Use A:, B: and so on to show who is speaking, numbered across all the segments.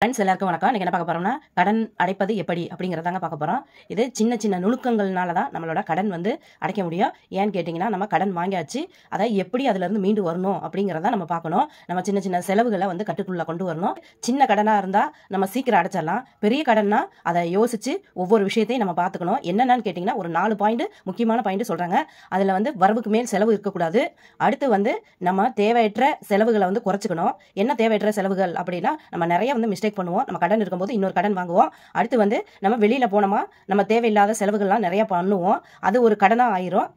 A: friends எல்லாருக்கும் வணக்கம் இன்றைக்கி என்ன பார்க்க போகிறோம்னா கடன் அடைப்பது எப்படி அப்படிங்கிறதாங்க பார்க்க போகிறோம் இது சின்ன சின்ன நுணுக்கங்கள்னால தான் நம்மளோட கடன் வந்து அடைக்க முடியும் ஏன்னு கேட்டிங்கன்னா நம்ம கடன் வாங்கியாச்சு அதை எப்படி அதுலேருந்து மீண்டு வரணும் அப்படிங்கிறத நம்ம பார்க்கணும் நம்ம சின்ன சின்ன செலவுகளை வந்து கட்டுக்குள்ளே கொண்டு வரணும் சின்ன கடனாக இருந்தால் நம்ம சீக்கிரம் அடைச்சிடலாம் பெரிய கடன்னா அதை யோசித்து ஒவ்வொரு விஷயத்தையும் நம்ம பார்த்துக்கணும் என்னென்னு கேட்டிங்கன்னா ஒரு நாலு பாயிண்ட் முக்கியமான பாயிண்ட் சொல்கிறாங்க அதில் வந்து வரவுக்கு மேல் செலவு இருக்கக்கூடாது அடுத்து வந்து நம்ம தேவையற்ற செலவுகளை வந்து குறைச்சிக்கணும் என்ன தேவையற்ற செலவுகள் அப்படின்னா நம்ம நிறைய வந்து மிஸ்டேக் மிஸ்டேக் பண்ணுவோம் நம்ம கடன் இருக்கும்போது இன்னொரு கடன் வாங்குவோம் அடுத்து வந்து நம்ம வெளியில் போனோமா நம்ம தேவையில்லாத செலவுகள்லாம் நிறையா பண்ணுவோம் அது ஒரு கடனாக ஆயிரும்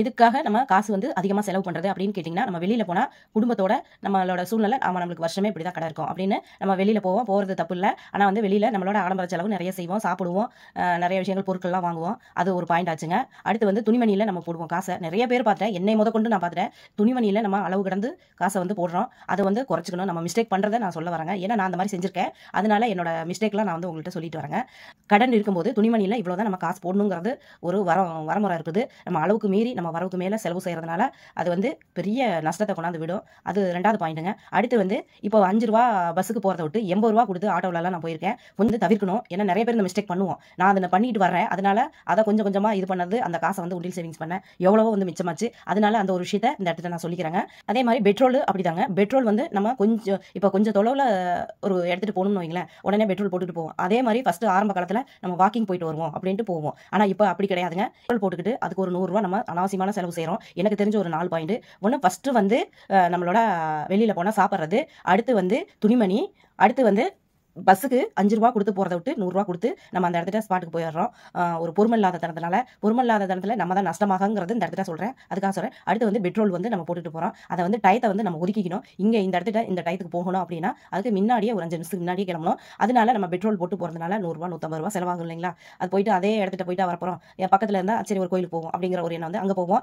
A: எதுக்காக நம்ம காசு வந்து அதிகமாக செலவு பண்ணுறது அப்படின்னு கேட்டிங்கன்னா நம்ம வெளியில் போனால் குடும்பத்தோட நம்மளோட சூழ்நிலை நம்ம நம்மளுக்கு வருஷமே இப்படி தான் கடை இருக்கும் அப்படின்னு நம்ம வெளியில் போவோம் போகிறது தப்பு இல்லை ஆனால் வந்து வெளியில் நம்மளோட ஆடம்பர செலவு நிறைய செய்வோம் சாப்பிடுவோம் நிறைய விஷயங்கள் பொருட்கள்லாம் வாங்குவோம் அது ஒரு பாயிண்ட் ஆச்சுங்க அடுத்து வந்து துணிமணியில் நம்ம போடுவோம் காசை நிறைய பேர் பார்த்துட்டேன் என்னை முத கொண்டு நான் பார்த்துட்டேன் துணிமணியில் நம்ம அளவு கடந்து காசை வந்து போடுறோம் அதை வந்து குறைச்சிக்கணும் நம்ம மிஸ்டேக் பண்ணுறதை நான் சொல்ல வரேங்க ஏன்னா நான் அந்த மாதிரி செஞ்சுருக்கேன் அதனால என்னோட மிஸ்டேக்லாம் நான் வந்து உங்கள்கிட்ட சொல்லிட்டு வரேங்க கடன் இருக்கும்போது துணிமணியில் இவ்வளோ தான் நம்ம காசு போடணுங்கிறது ஒரு வர வரமுறை இருக்குது நம்ம அளவுக்கு மீறி நம்ம வரவுக்கு மேலே செலவு செய்கிறதுனால அது வந்து பெரிய நஷ்டத்தை கொண்டாந்து விடும் அது ரெண்டாவது பாயிண்ட்டுங்க அடுத்து வந்து இப்போ அஞ்சு ரூபா பஸ்ஸுக்கு போகிறத விட்டு எண்பது ரூபா கொடுத்து ஆட்டோவிலலாம் நான் போயிருக்கேன் கொஞ்சம் தவிர்க்கணும் ஏன்னா நிறைய பேர் இந்த மிஸ்டேக் பண்ணுவோம் நான் அதை பண்ணிட்டு வரேன் அதனால அதை கொஞ்சம் கொஞ்சமாக இது பண்ணது அந்த காசை வந்து உண்டில் சேவிங்ஸ் பண்ணேன் எவ்வளவோ வந்து மிச்சமாச்சு அதனால அந்த ஒரு விஷயத்தை இந்த இடத்துல நான் சொல்லிக்கிறேங்க அதே மாதிரி பெட்ரோல் அப்படிதாங்க பெட்ரோல் வந்து நம்ம கொஞ்சம் இப்போ கொஞ்சம் தொலைவில் ஒரு எடுத்துகிட்டு போகணும்னு வைங்களேன் உடனே பெட்ரோல் போட்டுட்டு போவோம் அதே மாதிரி ஃபஸ்ட்டு ஆரம்ப காலத்தில் நம்ம வாக்கிங் போயிட்டு வருவோம் அப்படின்ட்டு போவோம் ஆனால் இப்போ அப்படி கிடையாதுங்க பெட்ரோல் போட்டுக்கிட்டு அதுக்கு ஒரு நூறுரூவா நம்ம அனாவசியம் அனாவசியமான செலவு செய்கிறோம் எனக்கு தெரிஞ்ச ஒரு நாலு பாயிண்ட் ஒன்று ஃபஸ்ட்டு வந்து நம்மளோட வெளியில் போனால் சாப்பிட்றது அடுத்து வந்து துணிமணி அடுத்து வந்து பஸ்ஸுக்கு அஞ்சு ரூபா கொடுத்து போகிறத விட்டு நூறுரூவா கொடுத்து நம்ம அந்த இடத்துல ஸ்பாட்டுக்கு போயிடுறோம் ஒரு பொறுமல்லாத இல்லாத தனத்தினால பொறுமை இல்லாத தனத்தில் நம்ம தான் நஷ்டமாகங்கிறது இந்த இடத்துல சொல்கிறேன் அதுக்காக சொல்கிறேன் அடுத்து வந்து பெட்ரோல் வந்து நம்ம போட்டுட்டு போகிறோம் அதை வந்து டயத்தை வந்து நம்ம ஒதுக்கிக்கணும் இங்கே இந்த இடத்துல இந்த டயத்துக்கு போகணும் அப்படின்னா அதுக்கு முன்னாடியே ஒரு அஞ்சு நிமிஷத்துக்கு முன்னாடியே கிளம்பணும் அதனால நம்ம பெட்ரோல் போட்டு போகிறதுனால நூறுரூவா நூற்றம்பது ரூபா செலவாகும் இல்லைங்களா அது போயிட்டு அதே இடத்துல போயிட்டு வரப்போகிறோம் என் பக்கத்தில் இருந்தால் சரி ஒரு கோயிலுக்கு போவோம் அப்படிங்கிற ஒரு எண்ணம் வந்து அங்கே போவோம்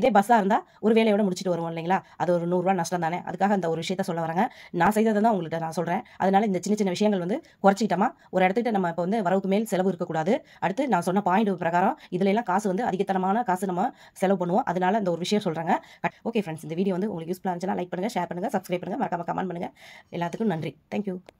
A: இதே பஸ்ஸாக இருந்தால் ஒரு வேலையோட முடிச்சுட்டு வருவோம் இல்லைங்களா அது ஒரு நூறுரூவா நஷ்டம் தானே அதுக்காக அந்த ஒரு விஷயத்த சொல்ல வராங்க நான் செய்ததை தான் உங்கள்கிட்ட நான் சொல்கிறேன் அதனால இந்த சின்ன சின்ன விஷயம் விஷயங்கள் வந்து குறைச்சிக்கிட்டோமா ஒரு இடத்துக்கிட்ட நம்ம இப்போ வந்து வரவுக்கு மேல் செலவு இருக்கக்கூடாது அடுத்து நான் சொன்ன பாயிண்ட் பிரகாரம் இதுல எல்லாம் காசு வந்து அதிகத்தனமான காசு நம்ம செலவு பண்ணுவோம் அதனால இந்த ஒரு விஷயம் சொல்கிறாங்க ஓகே ஃப்ரெண்ட்ஸ் இந்த வீடியோ வந்து உங்களுக்கு யூஸ்ஃபுல்லாக இருந்துச்சுன்னா லைக் பண்ணுங்கள் ஷேர் பண்ணுங்கள் சப்ஸ்கிரைப் பண்ணுங்கள் மறக்காம கமெண்ட் பண்ணுங்கள் எல்லாத்துக்கும் நன்றி தேங்க்யூ